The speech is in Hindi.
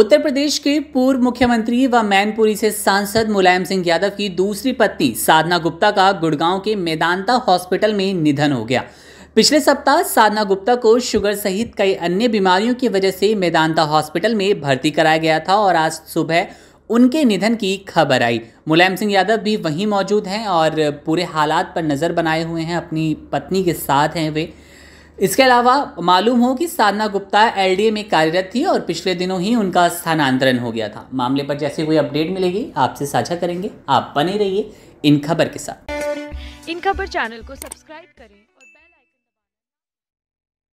उत्तर प्रदेश के पूर्व मुख्यमंत्री व मैनपुरी से सांसद मुलायम सिंह यादव की दूसरी पत्नी साधना गुप्ता का गुड़गांव के मेदांता हॉस्पिटल में निधन हो गया पिछले सप्ताह साधना गुप्ता को शुगर सहित कई अन्य बीमारियों की वजह से मेदांता हॉस्पिटल में भर्ती कराया गया था और आज सुबह उनके निधन की खबर आई मुलायम सिंह यादव भी वहीं मौजूद हैं और पूरे हालात पर नज़र बनाए हुए हैं अपनी पत्नी के साथ हैं वे इसके अलावा मालूम हो कि साधना गुप्ता एलडीए में कार्यरत थी और पिछले दिनों ही उनका स्थानांतरण हो गया था मामले पर जैसे कोई अपडेट मिलेगी आपसे साझा करेंगे आप बने रहिए इन खबर के साथ इन खबर चैनल को सब्सक्राइब करें